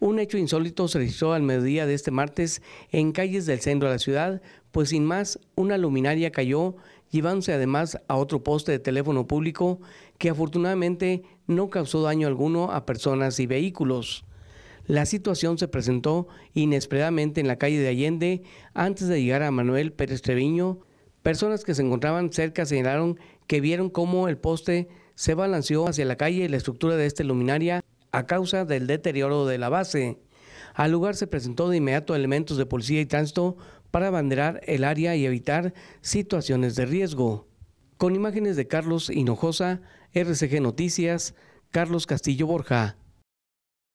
Un hecho insólito se registró al mediodía de este martes en calles del centro de la ciudad, pues sin más, una luminaria cayó, llevándose además a otro poste de teléfono público que afortunadamente no causó daño alguno a personas y vehículos. La situación se presentó inesperadamente en la calle de Allende antes de llegar a Manuel Pérez Treviño. Personas que se encontraban cerca señalaron que vieron cómo el poste se balanceó hacia la calle y la estructura de esta luminaria a causa del deterioro de la base. Al lugar se presentó de inmediato elementos de policía y tránsito para abanderar el área y evitar situaciones de riesgo. Con imágenes de Carlos Hinojosa, RCG Noticias, Carlos Castillo Borja.